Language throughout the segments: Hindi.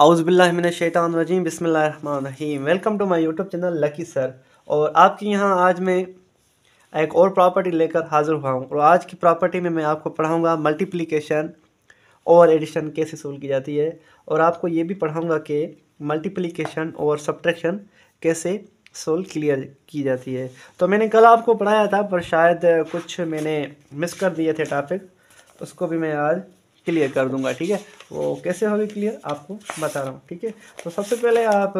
आउज़बिल्लिमिनशैतानरजीम बसमीम welcome to my YouTube channel Lucky sir और आपके यहाँ आज मैं एक और प्रॉपर्टी लेकर हाज़िर हुआ हूँ और आज की प्रॉपर्टी में मैं आपको पढ़ाऊँगा मल्टीप्लिकेशन और एडिशन कैसे सोल्व की जाती है और आपको ये भी पढ़ाऊँगा कि मल्टीप्लिकेशन और सब्ट्रैक्शन कैसे सोल क्लियर की जाती है तो मैंने कल आपको पढ़ाया था पर शायद कुछ मैंने मिस कर दिए थे टॉपिक उसको भी मैं आज क्लियर कर दूंगा ठीक है वो कैसे होगी क्लियर आपको बता रहा हूँ ठीक है तो सबसे पहले आप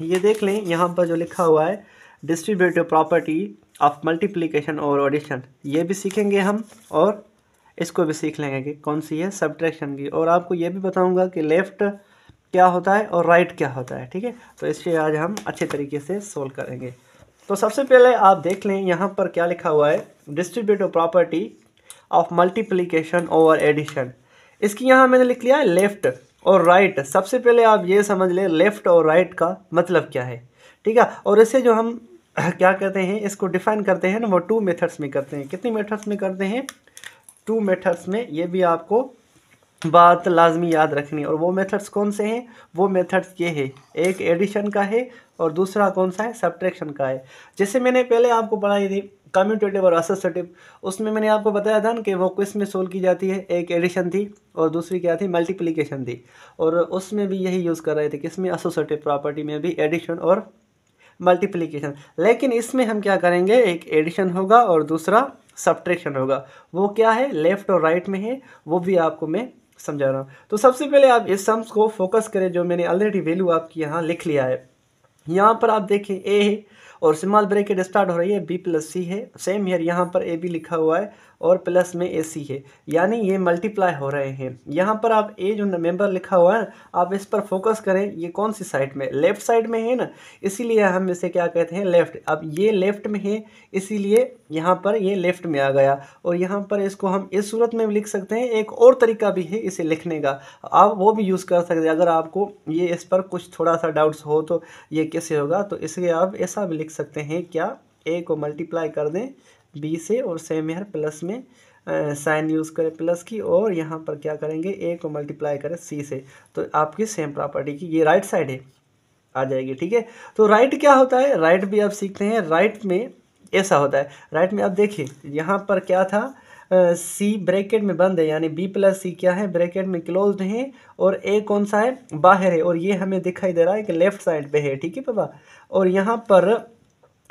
ये देख लें यहाँ पर जो लिखा हुआ है डिस्ट्रीब्यूटिव प्रॉपर्टी ऑफ मल्टीप्लीकेशन और ऑडिशन ये भी सीखेंगे हम और इसको भी सीख लेंगे कि कौन सी है सब्ट्रैक्शन की और आपको ये भी बताऊंगा कि लेफ़्ट क्या होता है और राइट right क्या होता है ठीक है तो इससे आज हम अच्छे तरीके से सोल्व करेंगे तो सबसे पहले आप देख लें यहाँ पर क्या लिखा हुआ है distributive property of multiplication over addition इसकी यहाँ मैंने लिख लिया है लेफ़्ट और राइट right. सबसे पहले आप ये समझ लें लेफ़्ट और राइट right का मतलब क्या है ठीक है और इसे जो हम क्या कहते हैं इसको डिफाइन करते हैं ना वो टू मेथड्स में करते हैं कितनी मेथड्स में करते हैं टू मेथड्स में ये भी आपको बात लाजमी याद रखनी और वो मेथड्स कौन से हैं वो मेथड्स ये है एक एडिशन का है और दूसरा कौन सा है सब्ट्रैक्शन का है जैसे मैंने पहले आपको पढ़ाई थी कम्यूटेटिव और असोसटिव उसमें मैंने आपको बताया था ना कि वो क्विज में सोल्व की जाती है एक एडिशन थी और दूसरी क्या थी मल्टीप्लिकेशन थी और उसमें भी यही यूज़ कर रहे थे किसमें एसोसिएटिव प्रॉपर्टी में भी एडिशन और मल्टीप्लिकेशन लेकिन इसमें हम क्या करेंगे एक एडिशन होगा और दूसरा सब्ट्रेक्शन होगा वो क्या है लेफ़्ट और राइट में है वो भी आपको मैं समझा रहा हूँ तो सबसे पहले आप इस सम्स को फोकस करें जो मैंने ऑलरेडी वैल्यू आपकी यहाँ लिख लिया है यहाँ पर आप देखें ए है और स्मॉल ब्रेकेट स्टार्ट हो रही है बी प्लस सी है सेम हेयर यहाँ पर ए बी लिखा हुआ है और प्लस में ए सी है यानी ये मल्टीप्लाई हो रहे हैं यहाँ पर आप ए जो मेंबर लिखा हुआ है ना आप इस पर फोकस करें ये कौन सी साइड में लेफ्ट साइड में है ना इसीलिए हम इसे क्या कहते हैं लेफ्ट अब ये लेफ्ट में है इसीलिए यहाँ पर ये लेफ्ट में आ गया और यहाँ पर इसको हम इस सूरत में भी लिख सकते हैं एक और तरीका भी है इसे लिखने का आप वो भी यूज़ कर सकते हैं अगर आपको ये इस पर कुछ थोड़ा सा डाउट्स हो तो ये कैसे होगा तो इसलिए आप ऐसा भी लिख सकते हैं क्या ए को मल्टीप्लाई कर दें बी से और सेम यार प्लस में साइन यूज़ करें प्लस की और यहाँ पर क्या करेंगे ए को मल्टीप्लाई करें सी से तो आपकी सेम प्रॉपर्टी की ये राइट साइड है आ जाएगी ठीक है तो राइट क्या होता है राइट भी आप सीखते हैं राइट में ऐसा होता है राइट में आप देखिए यहाँ पर क्या था सी uh, ब्रैकेट में बंद है यानी बी प्लस सी क्या है ब्रैकेट में क्लोज है और ए कौन सा है बाहर है और ये हमें दिखाई दे रहा है कि लेफ्ट साइड पे है ठीक है पापा और यहाँ पर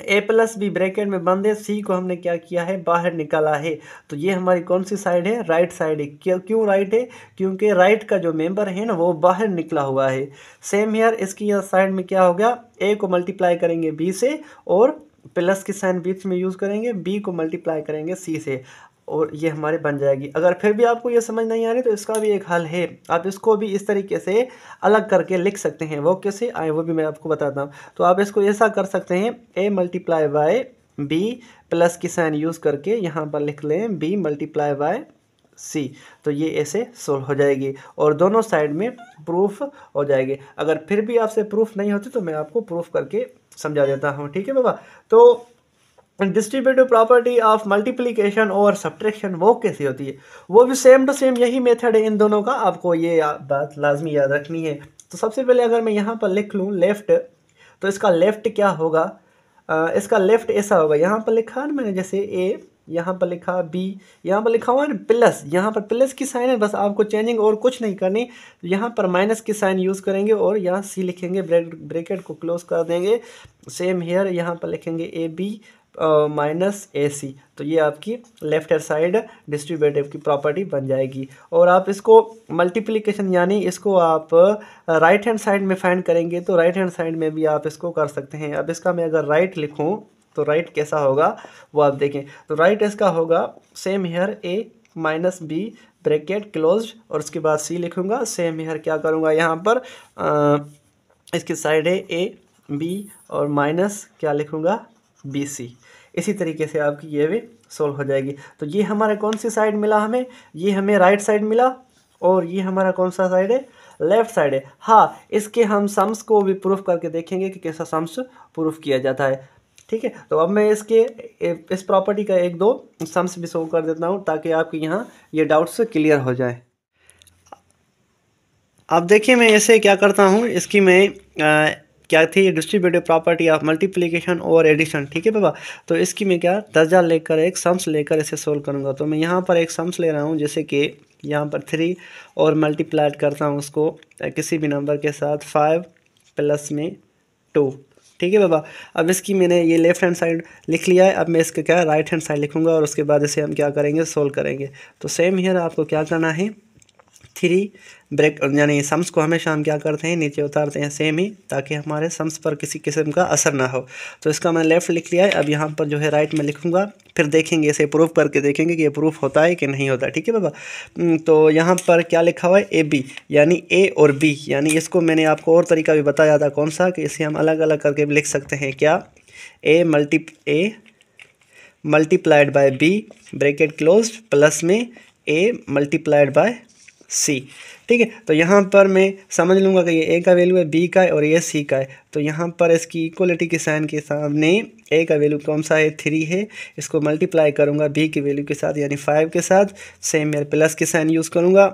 ए प्लस बी ब्रैकेट में बंद है सी को हमने क्या किया है बाहर निकाला है तो ये हमारी कौन सी साइड है राइट साइड है क्यों क्यों राइट है क्योंकि राइट का जो मेंबर है ना वो बाहर निकला हुआ है सेम हेयर इसकी साइड में क्या हो गया ए को मल्टीप्लाई करेंगे बी से और प्लस की साइन बीच में यूज़ करेंगे बी को मल्टीप्लाई करेंगे सी से और ये हमारे बन जाएगी अगर फिर भी आपको ये समझ नहीं आ रही तो इसका भी एक हल है आप इसको भी इस तरीके से अलग करके लिख सकते हैं वो कैसे आए वो भी मैं आपको बताता हूँ तो आप इसको ऐसा कर सकते हैं A multiply by B plus की साइन यूज़ करके यहाँ पर लिख लें बी मल्टीप्लाई बाय सी तो ये ऐसे सोल्व हो जाएगी और दोनों साइड में प्रूफ हो जाएगी अगर फिर भी आपसे प्रूफ नहीं होती तो मैं आपको प्रूफ करके समझा देता हूँ ठीक है बाबा तो डिस्ट्रीब्यूटिव प्रॉपर्टी ऑफ मल्टीप्लीकेशन और सब्ट्रैक्शन वो कैसी होती है वो भी सेम टू सेम यही मेथड है इन दोनों का आपको ये बात लाजमी याद रखनी है तो सबसे पहले अगर मैं यहाँ पर लिख लूँ लेफ़्ट तो इसका लेफ़्ट क्या होगा आ, इसका लेफ़्ट ऐसा होगा यहाँ पर लिखा ना मैंने जैसे ए यहाँ पर लिखा बी यहाँ पर लिखा हुआ है प्लस यहाँ पर प्लस की साइन है बस आपको चेंजिंग और कुछ नहीं करनी यहाँ पर माइनस की साइन यूज़ करेंगे और यहाँ सी लिखेंगे ब्रेकेट को क्लोज कर देंगे सेम हेयर यहाँ पर लिखेंगे ए बी माइनस ए सी तो ये आपकी लेफ्ट हैंड साइड डिस्ट्रीब्यूटिव की प्रॉपर्टी बन जाएगी और आप इसको मल्टीप्लिकेशन यानी इसको आप राइट हैंड साइड में फाइंड करेंगे तो राइट हैंड साइड में भी आप इसको कर सकते हैं अब इसका मैं अगर राइट लिखूँ तो राइट कैसा होगा वो आप देखें तो राइट इसका होगा same here A minus B bracket close और उसके बाद सी लिखूँगा सेम हेयर क्या करूँगा यहाँ पर आ, इसकी साइड है ए बी और माइनस क्या लिखूँगा बी सी इसी तरीके से आपकी ये भी सोल्व हो जाएगी तो ये हमारा कौन सी साइड मिला हमें ये हमें राइट साइड मिला और ये हमारा कौन सा साइड है लेफ़्ट साइड है हाँ इसके हम सम्स को भी प्रूफ करके देखेंगे कि कैसा सम्स प्रूफ किया जाता है ठीक है तो अब मैं इसके इस प्रॉपर्टी का एक दो सम्स भी सोल्व कर देता हूँ ताकि आपके यहाँ ये डाउट्स क्लियर हो जाए अब देखिए मैं ऐसे क्या करता हूँ इसकी मैं क्या थी डिस्ट्रीब्यूटिव प्रॉपर्टी ऑफ मल्टीप्लीकेशन और एडिशन ठीक है बाबा तो इसकी मैं क्या दर्जा लेकर एक सम्स लेकर इसे सोल्व करूँगा तो मैं यहाँ पर एक सम्स ले रहा हूँ जैसे कि यहाँ पर थ्री और मल्टीप्लाइड करता हूँ उसको किसी भी नंबर के साथ फाइव प्लस में टू ठीक है बाबा अब इसकी मैंने ये लेफ्ट हैंड साइड लिख लिया है अब मैं इसका क्या राइट हैंड साइड लिखूंगा और उसके बाद इसे हम क्या करेंगे सोल्व करेंगे तो सेम हेयर आपको क्या करना है थ्री ब्रेक यानी सम्स को हमेशा हम क्या करते हैं नीचे उतारते हैं सेम ही ताकि हमारे सम्स पर किसी किस्म का असर ना हो तो इसका मैंने लेफ़्ट लिख लिया है अब यहाँ पर जो है राइट में लिखूँगा फिर देखेंगे इसे प्रूफ करके देखेंगे कि ये प्रूफ होता है कि नहीं होता ठीक है बाबा हम्म, तो यहाँ पर क्या लिखा हुआ है ए बी यानी ए और बी यानी इसको मैंने आपको और तरीका भी बताया था कौन सा कि इसे हम अलग अलग करके भी लिख सकते हैं क्या A multi A multiplied by B bracket close plus में ए मल्टीप्लाइड बाय सी ठीक है तो यहाँ पर मैं समझ लूँगा कि ये ए का वैल्यू है बी का है और ये सी का है तो यहाँ पर इसकी इक्वलिटी के साइन के सामने ए का वैल्यू कौन सा है थ्री है इसको मल्टीप्लाई करूँगा बी की वैल्यू के साथ यानी फाइव के साथ सेम मेरे प्लस के साइन यूज़ करूँगा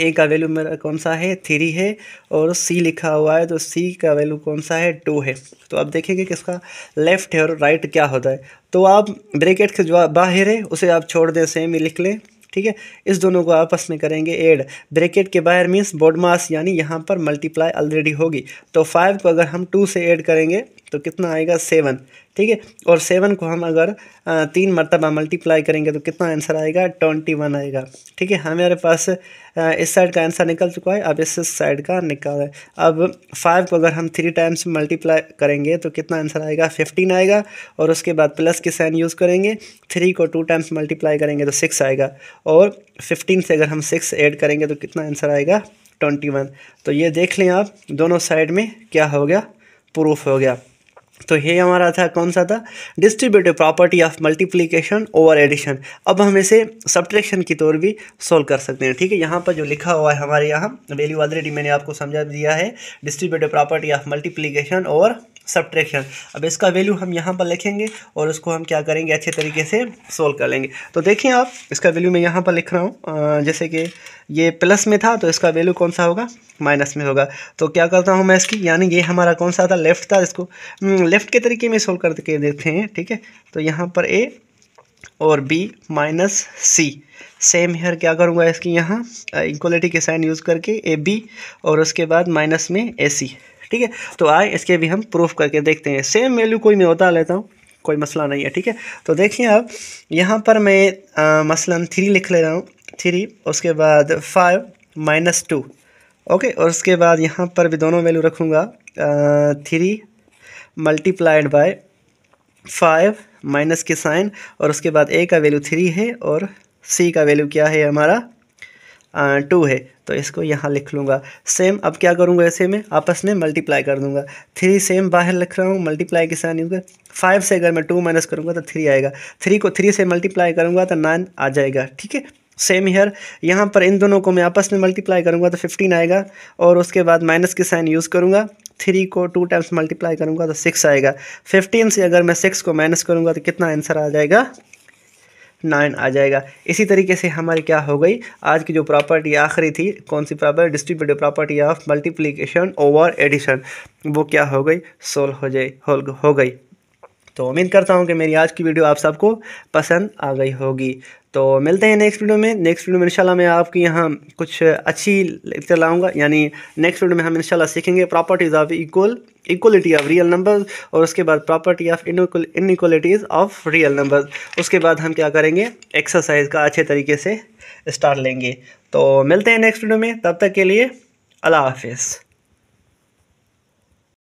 ए का वैल्यू मेरा कौन सा है थ्री है और सी लिखा हुआ है तो सी का वैल्यू कौन सा है टू है तो आप देखेंगे कि इसका लेफ़्ट है और राइट क्या होता है तो आप ब्रेकेट के जो बाहर है उसे आप छोड़ दें सेम ही लिख लें ठीक है इस दोनों को आपस में करेंगे एड ब्रेकेट के बाहर मीन्स बोडमास यानी यहाँ पर मल्टीप्लाई ऑलरेडी होगी तो फाइव को अगर हम टू से एड करेंगे तो कितना आएगा सेवन ठीक है और सेवन को हम अगर तीन मरतबा मल्टीप्लाई करेंगे तो कितना आंसर आएगा ट्वेंटी वन आएगा ठीक है हमारे पास इस साइड का आंसर निकल चुका है अब इस साइड का निकाल अब फाइव को अगर हम थ्री टाइम्स मल्टीप्लाई करेंगे तो कितना आंसर आएगा फिफ्टीन आएगा और उसके बाद प्लस के साइन यूज़ करेंगे थ्री को टू टाइम्स मल्टीप्लाई करेंगे तो सिक्स आएगा और फिफ्टीन से अगर हम सिक्स एड करेंगे तो कितना आंसर आएगा ट्वेंटी वन तो ये देख लें आप दोनों साइड में क्या हो गया प्रूफ हो गया तो ये हमारा था कौन सा था distributive property of multiplication over addition अब हम इसे सब्ट्रैक्शन की तौर भी सॉल्व कर सकते हैं ठीक है यहाँ पर जो लिखा हुआ है हमारे यहाँ वैल्यू ऑलरेडी मैंने आपको समझा दिया है डिस्ट्रीब्यूटिव प्रॉपर्टी ऑफ मल्टीप्लीकेशन और सब्ट्रैक्शन अब इसका वैल्यू हम यहाँ पर लिखेंगे और उसको हम क्या करेंगे अच्छे तरीके से सोल्व कर लेंगे तो देखिए आप इसका वैल्यू मैं यहाँ पर लिख रहा हूँ जैसे कि ये प्लस में था तो इसका वैल्यू कौन सा होगा माइनस में होगा तो क्या करता हूँ मैं इसकी यानी ये हमारा कौन सा था लेफ़्ट था इसको लेफ़्ट हम्म, के तरीके में सोल्व करके देखते हैं ठीक है तो यहाँ पर ए और B minus C same here क्या करूँगा इसकी यहाँ इक्वलिटी के साइन यूज़ करके ए बी और उसके बाद माइनस में ए सी ठीक है तो आए इसके भी हम प्रूफ करके देखते हैं सेम वैल्यू कोई मैं उतार लेता हूँ कोई मसला नहीं है ठीक है तो देखिए अब यहाँ पर मैं मसला थ्री लिख ले रहा हूँ थ्री उसके बाद फाइव माइनस टू ओके और उसके बाद यहाँ पर भी दोनों वैल्यू रखूँगा three multiplied by five minus के साइन और उसके बाद ए का वैल्यू थ्री है और सी का वैल्यू क्या है हमारा टू है तो इसको यहाँ लिख लूँगा सेम अब क्या करूँगा ऐसे में आपस में मल्टीप्लाई कर दूँगा थ्री सेम बाहर लिख रहा हूँ मल्टीप्लाई के साथ होगा फाइव से अगर मैं टू माइनस करूँगा तो थ्री आएगा थ्री को थ्री से मल्टीप्लाई करूँगा तो नाइन आ जाएगा ठीक है सेम हेयर यहाँ पर इन दोनों को मैं आपस में मल्टीप्लाई करूँगा तो फिफ्टीन आएगा और उसके बाद माइनस के साइन यूज़ करूँगा थ्री को टू टाइम्स मल्टीप्लाई करूँगा तो सिक्स आएगा फिफ्टीन से अगर मैं सिक्स को माइनस करूँगा तो कितना आंसर आ जाएगा नाइन आ जाएगा इसी तरीके से हमारी क्या हो गई आज की जो प्रॉपर्टी आखिरी थी कौन सी property distributive property of multiplication over addition वो क्या हो गई सोल्व हो जाए हो गई तो उम्मीद करता हूँ कि मेरी आज की वीडियो आप सबको पसंद आ गई होगी तो मिलते हैं नेक्स्ट वीडियो में नेक्स्ट वीडियो में इंशाल्लाह मैं आपके यहाँ कुछ अच्छी लेक्चर लाऊंगा यानी नेक्स्ट वीडियो में हम इंशाल्लाह सीखेंगे properties of equal equality of real numbers और उसके बाद property of equalities of real numbers उसके बाद हम क्या करेंगे एक्सरसाइज का अच्छे तरीके से स्टार्ट लेंगे तो मिलते हैं नेक्स्ट वीडियो में तब तक के लिए अल्लाह हाफिज़